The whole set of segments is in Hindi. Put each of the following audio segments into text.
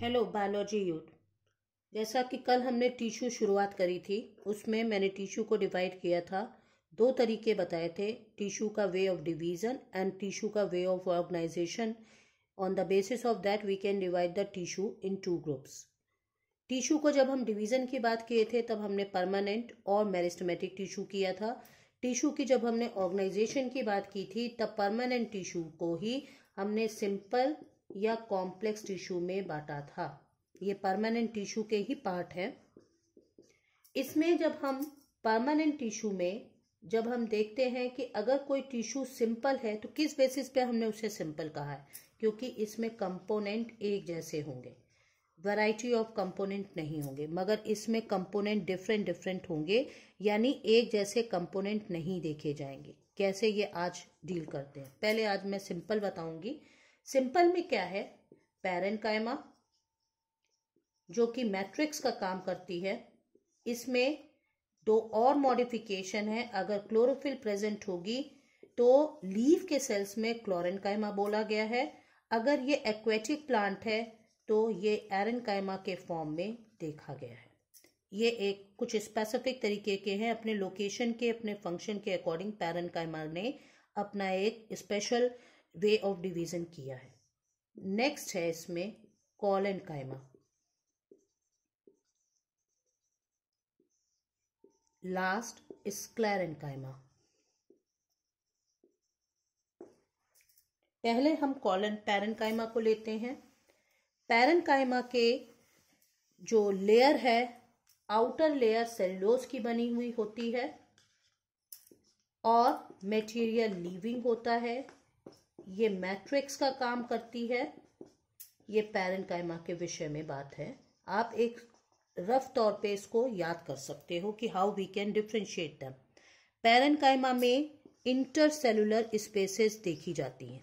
हेलो बायोलॉजी यूथ जैसा कि कल हमने टिश्यू शुरुआत करी थी उसमें मैंने टिश्यू को डिवाइड किया था दो तरीके बताए थे टिश्यू का way of division and tissue का way of organization on the basis of that we can divide the tissue into groups tissue को जब हम डिवीज़न की बात किए थे तब हमने परमानेंट और मेरिस्टमेटिक टिश्यू किया था टिश्यू की जब हमने ऑर्गेनाइजेशन की बात की थी तब परमानेंट टिश्यू को ही हमने सिंपल या कॉम्प्लेक्स टिश्यू में बांटा था ये परमानेंट टिश्यू के ही पार्ट है इसमें जब हम परमानेंट टिश्यू में जब हम देखते हैं कि अगर कोई टिश्यू सिंपल है तो किस बेसिस पे हमने उसे सिंपल कहा है क्योंकि इसमें कंपोनेंट एक जैसे होंगे वैरायटी ऑफ कंपोनेंट नहीं होंगे मगर इसमें कंपोनेंट डिफरेंट डिफरेंट होंगे यानी एक जैसे कंपोनेंट नहीं देखे जाएंगे कैसे ये आज डील करते हैं पहले आज मैं सिंपल बताऊंगी सिंपल में क्या है पैरेंकाइमा जो कि मैट्रिक्स का काम करती है इसमें दो और मॉडिफिकेशन है अगर क्लोरोफिल प्रेजेंट होगी तो लीव के सेल्स में क्लोरेनकाइमा बोला गया है अगर ये एक्वेटिक प्लांट है तो ये एरनकाइमा के फॉर्म में देखा गया है ये एक कुछ स्पेसिफिक तरीके के हैं अपने लोकेशन के अपने फंक्शन के अकॉर्डिंग पैरन ने अपना एक स्पेशल वे ऑफ डिवीज़न किया है नेक्स्ट है इसमें collenchyma last sclerenchyma पहले हम कॉल एंड पैरन कायमा को लेते हैं पैरन कायमा के जो लेयर है आउटर लेयर सेलोस की बनी हुई होती है और मटेरियल लीविंग होता है ये मैट्रिक्स का काम करती है ये कायमा के विषय में बात है आप एक रफ तौर पे इसको याद कर सकते हो कि हाउ वी कैन डिफ्रेंशिएट दम कायमा में इंटरसेलुलर स्पेसेस देखी जाती हैं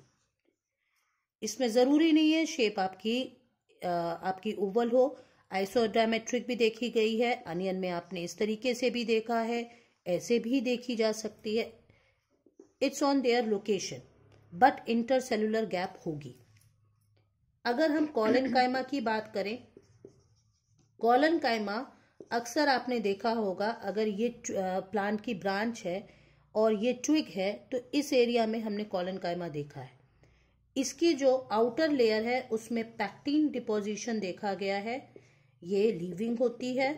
इसमें ज़रूरी नहीं है शेप आपकी आपकी ओवल हो आइसोडामेट्रिक भी देखी गई है अनियन में आपने इस तरीके से भी देखा है ऐसे भी देखी जा सकती है it's on their location but intercellular gap होगी अगर हम कॉलन कायमा की बात करें कॉलन कायमा अक्सर आपने देखा होगा अगर ये प्लांट की ब्रांच है और ये ट्विग है तो इस एरिया में हमने कॉलन कायमा देखा है इसकी जो आउटर लेयर है उसमें पैक्टीन डिपोजिशन देखा गया है ये लीविंग होती है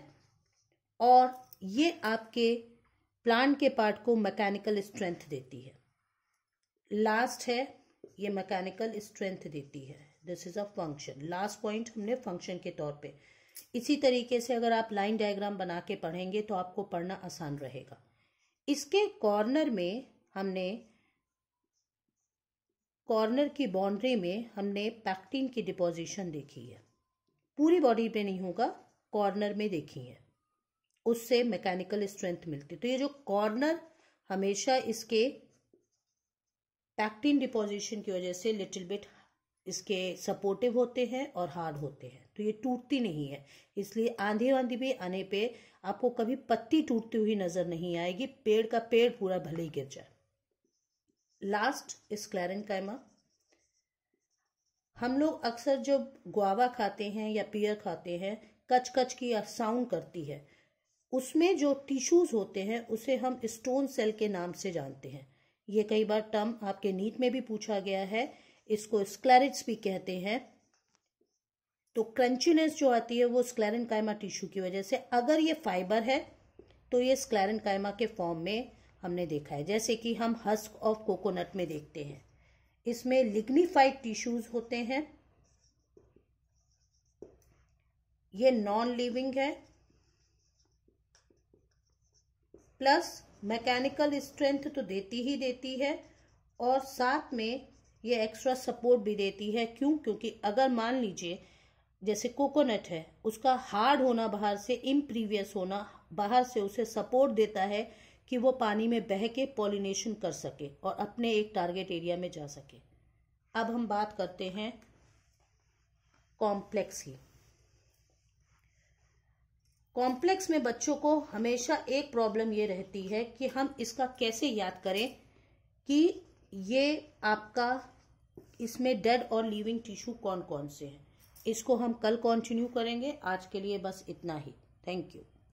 और ये आपके प्लांट के पार्ट को मैकेनिकल स्ट्रेंथ देती है लास्ट है ये मैकेनिकल स्ट्रेंथ देती है this is a function last point हमने फंक्शन के तौर पे इसी तरीके से अगर आप लाइन डायग्राम बना के पढ़ेंगे तो आपको पढ़ना आसान रहेगा इसके कॉर्नर में हमने कॉर्नर की बाउंड्री में हमने पैक्टिन की डिपोजिशन देखी है पूरी बॉडी पे नहीं होगा कॉर्नर में देखी है उससे मैकेनिकल स्ट्रेंथ मिलती तो ये जो कॉर्नर हमेशा इसके एक्टिन डिपोजिशन की वजह से लिटिल बिट इसके सपोर्टिव होते हैं और हार्ड होते हैं तो ये टूटती नहीं है इसलिए आंधी वांधी भी आने पे आपको कभी पत्ती टूटती हुई नजर नहीं आएगी पेड़ का पेड़ पूरा भले ही गिर जाए लास्ट इस क्लैरन कैमा हम लोग अक्सर जब गुआवा खाते हैं या पियर खाते हैं कच कच की साउंड करती है उसमें जो टिश्यूज होते हैं उसे हम स्टोन सेल के नाम से जानते हैं ये कई बार टर्म आपके नीट में भी पूछा गया है इसको स्क्लेरिट्स भी कहते हैं तो क्रंचीनेस जो आती है वो स्क्लेरन कायमा टिश्यू की वजह से अगर ये फाइबर है तो ये स्क्लेरन कायमा के फॉर्म में हमने देखा है जैसे कि हम हस्क ऑफ कोकोनट में देखते हैं इसमें लिग्निफाइड टिश्यूज होते हैं ये नॉन लिविंग है प्लस मैकेनिकल स्ट्रेंथ तो देती ही देती है और साथ में ये एक्स्ट्रा सपोर्ट भी देती है क्यों क्योंकि अगर मान लीजिए जैसे कोकोनट है उसका हार्ड होना बाहर से इम्प्रीवियस होना बाहर से उसे सपोर्ट देता है कि वो पानी में बह के पॉलिनेशन कर सके और अपने एक टारगेट एरिया में जा सके अब हम बात करते हैं कॉम्प्लेक्स की कॉम्प्लेक्स में बच्चों को हमेशा एक प्रॉब्लम ये रहती है कि हम इसका कैसे याद करें कि ये आपका इसमें डेड और लिविंग टिश्यू कौन कौन से हैं इसको हम कल कंटिन्यू करेंगे आज के लिए बस इतना ही थैंक यू